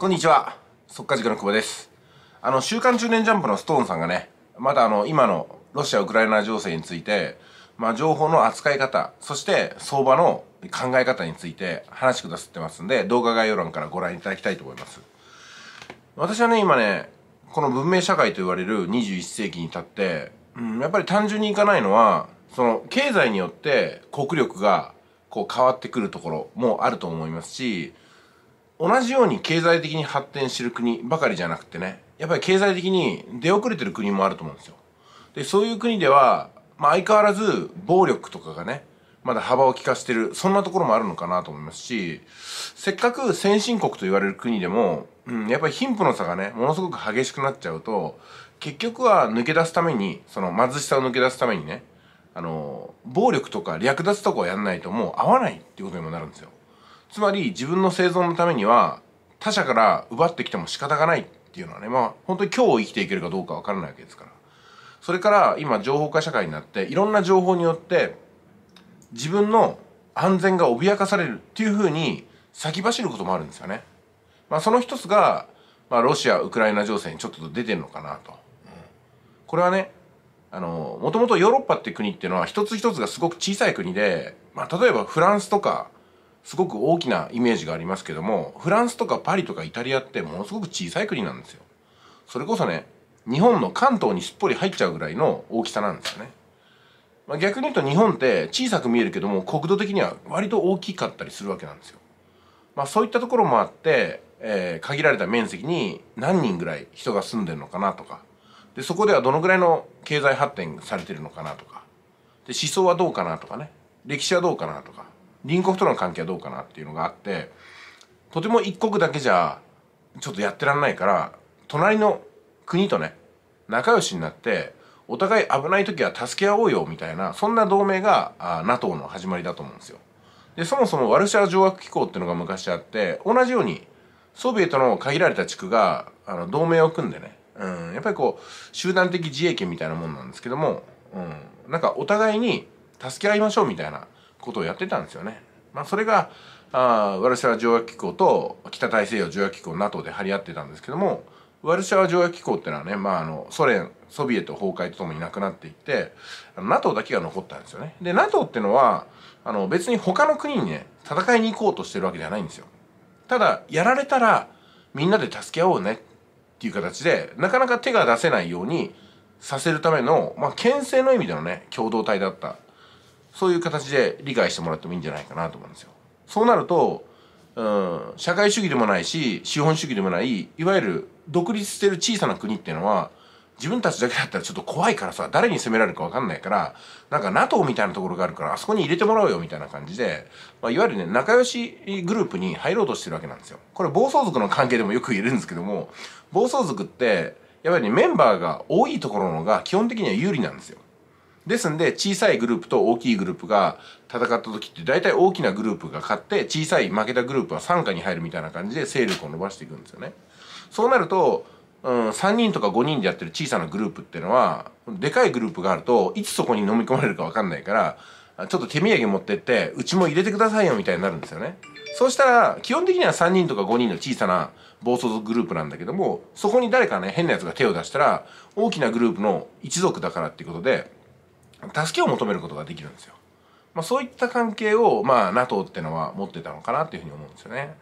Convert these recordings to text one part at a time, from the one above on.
こんにちは。速稼塾の久保です。あの、週刊中年ジャンプのストーンさんがね、まだあの、今のロシア・ウクライナ情勢について、まあ、情報の扱い方、そして相場の考え方について話しくださってますんで、動画概要欄からご覧いただきたいと思います。私はね、今ね、この文明社会と言われる21世紀に立って、うん、やっぱり単純にいかないのは、その、経済によって国力がこう変わってくるところもあると思いますし、同じように経済的に発展してる国ばかりじゃなくてねやっぱり経済的に出遅れてる国もあると思うんですよでそういう国では、まあ、相変わらず暴力とかがねまだ幅を利かしてるそんなところもあるのかなと思いますしせっかく先進国と言われる国でも、うん、やっぱり貧富の差がねものすごく激しくなっちゃうと結局は抜け出すためにその貧しさを抜け出すためにねあの暴力とか略奪とかをやんないともう合わないっていうことにもなるんですよ。つまり自分の生存のためには他者から奪ってきても仕方がないっていうのはねまあ本当に今日を生きていけるかどうか分からないわけですからそれから今情報化社会になっていろんな情報によって自分の安全が脅かされるっていうふうに先走ることもあるんですよね。まあ、その一つが、まあ、ロシア・ウクライナ情勢にちょっと出てるのかなと。これはねあの、もともとヨーロッパって国っていうのは一つ一つがすごく小さい国で、まあ、例えばフランスとかすごく大きなイメージがありますけどもフランスとかパリとかイタリアってものすごく小さい国なんですよそれこそね日本の関東にすっぽり入っちゃうぐらいの大きさなんですよね、まあ、逆に言うと日本って小さく見えるけども国土的には割と大きかったりするわけなんですよまあそういったところもあって、えー、限られた面積に何人ぐらい人が住んでるのかなとかでそこではどのぐらいの経済発展されてるのかなとかで思想はどうかなとかね歴史はどうかなとか隣国との関係はどうかなっていうのがあってとても一国だけじゃちょっとやってらんないから隣の国とね仲良しになってお互い危ない時は助け合おうよみたいなそんな同盟があ NATO の始まりだと思うんですよ。でそもそもワルシャワ条約機構っていうのが昔あって同じようにソビエトの限られた地区があの同盟を組んでね、うん、やっぱりこう集団的自衛権みたいなもんなんですけども、うん、なんかお互いに助け合いましょうみたいなことをやってたんですよね。まあ、それがあワルシャワ条約機構と北大西洋条約機構 NATO で張り合ってたんですけどもワルシャワ条約機構ってのはね、まあ、あのソ連ソビエト崩壊とともになくなっていって NATO だけが残ったんですよね。で NATO ってのはあの別に他の国にね戦いに行こうとしてるわけじゃないんですよ。ただやられたらみんなで助け合おうねっていう形でなかなか手が出せないようにさせるための、まあ、牽制の意味でのね共同体だったそういう形で理解してもらってもいいんじゃないかなと思うんですよ。そうなると、うん、社会主義でもないし資本主義でもないいわゆる独立してる小さな国っていうのは自分たちだけだったらちょっと怖いからさ誰に責められるかわかんないからなんか NATO みたいなところがあるからあそこに入れてもらおうよみたいな感じで、まあ、いわゆるね仲良しグループに入ろうとしてるわけなんですよ。これ暴走族の関係でもよく言えるんですけども暴走族ってやっぱり、ね、メンバーが多いところのが基本的には有利なんですよ。ですんで小さいグループと大きいグループが戦った時って大体大きなグループが勝って小さい負けたグループは傘下に入るみたいな感じで勢力を伸ばしていくんですよね。そうなると、うん、3人とか5人でやってる小さなグループっていうのはでかいグループがあるといつそこに飲み込まれるか分かんないからちょっと手土産持ってってうちも入れてくださいよみたいになるんですよね。そうしたら基本的には3人とか5人の小さな暴走族グループなんだけどもそこに誰かね変なやつが手を出したら大きなグループの一族だからっていうことで助けを求めることができるんですよ。まあ、そういった関係を、まあ、NATO ってのは持ってたのかなっていうふうに思うんですよね。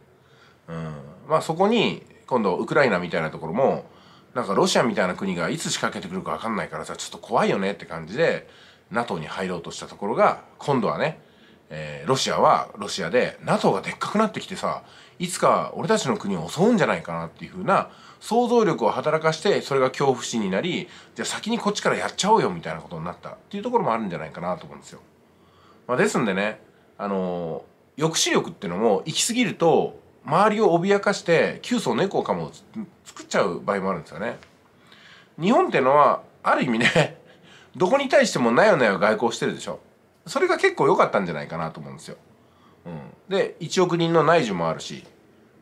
うん。まあ、そこに、今度、ウクライナみたいなところも、なんかロシアみたいな国がいつ仕掛けてくるかわかんないからさ、ちょっと怖いよねって感じで、NATO に入ろうとしたところが、今度はね、えー、ロシアはロシアで、NATO がでっかくなってきてさ、いつか俺たちの国を襲うんじゃないかなっていうふうな、想像力を働かしてそれが恐怖心になりじゃあ先にこっちからやっちゃおうよみたいなことになったっていうところもあるんじゃないかなと思うんですよ。まあ、ですんでねあのー、抑止力っていうのも行き過ぎると周りを脅かして窮鼠猫かも作っちゃう場合もあるんですよね。日本っていうのはある意味ね どこに対してもなよなよ外交してるでしょ。それが結構良かったんじゃないかなと思うんですよ。うん、で1億人の内需もあるし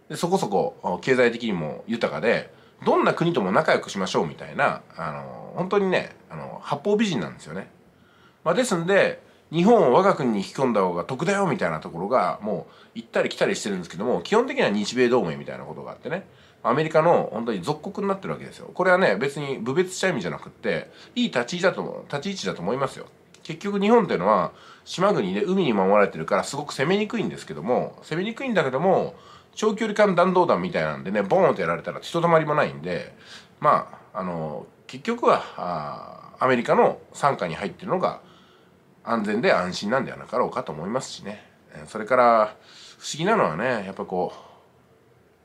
でそこそこ経済的にも豊かでどんな国とも仲良くしましょうみたいなあの本当にねあの八方美人なんですよね。まあ、ですんで日本を我が国に引き込んだ方が得だよみたいなところがもう行ったり来たりしてるんですけども基本的には日米同盟みたいなことがあってねアメリカの本当に属国になってるわけですよこれはね別に侮蔑した意味じゃなくっていい立ち位置だと立ち位置だと思いますよ結局日本っていうのは島国で海に守られてるからすごく攻めにくいんですけども攻めにくいんだけども長距離間弾道弾みたいなんでねボーンてやられたらひとたまりもないんでまああの結局はアメリカの傘下に入ってるのが安全で安心なんではなかろうかと思いますしねそれから不思議なのはねやっぱこう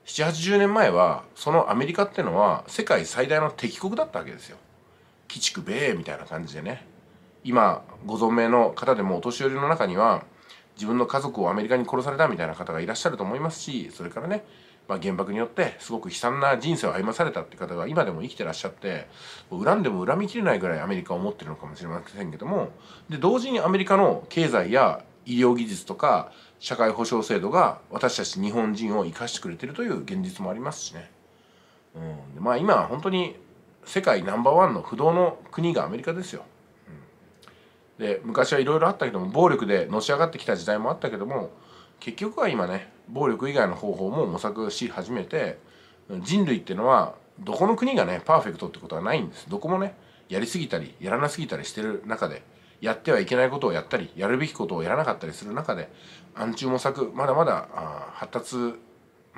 780年前はそのアメリカってのは世界最大の敵国だったわけですよ。鬼畜米みたいな感じでね今ご存命の方でもお年寄りの中には自分の家族をアメリカに殺されたみたいな方がいらっしゃると思いますしそれからね、まあ、原爆によってすごく悲惨な人生を歩まされたって方が今でも生きてらっしゃって恨んでも恨みきれないぐらいアメリカを思ってるのかもしれませんけどもで同時にアメリカの経済や医療技術とか社会保障制度が私たち日本人を生かしてくれてるという現実もありますしね。うん、まあ今本当に世界ナンバーワンの不動の国がアメリカですよ。で昔はいろいろあったけども暴力でのし上がってきた時代もあったけども結局は今ね暴力以外の方法も模索し始めて人類っていうのはどこの国がねパーフェクトってことはないんですどこもねやりすぎたりやらなすぎたりしてる中でやってはいけないことをやったりやるべきことをやらなかったりする中で暗中模索まだまだ発達、う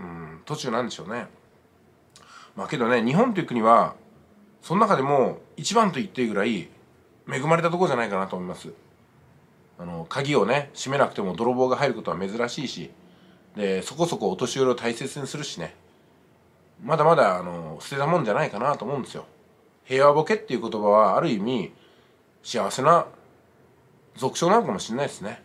ん、途中なんでしょうね。まあけどね日本という国はその中でも一番と言っていいぐらい恵まれたとこじゃないかなと思いますあの鍵をね閉めなくても泥棒が入ることは珍しいしでそこそこお年寄りを大切にするしねまだまだあの捨てたもんじゃないかなと思うんですよ平和ボケっていう言葉はある意味幸せな俗称なのかもしれないですね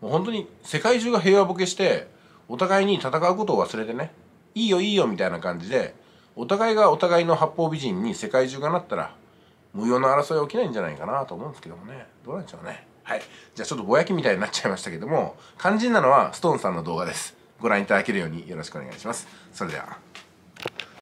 もう本当に世界中が平和ボケしてお互いに戦うことを忘れてねいいよいいよみたいな感じでお互いがお互いの八方美人に世界中がなったら無用の争い起きないんじゃないかなと思うんですけどもねどうなんでしょうねはいじゃあちょっとぼやきみたいになっちゃいましたけども肝心なのはストーンさんの動画ですご覧いただけるようによろしくお願いしますそれでは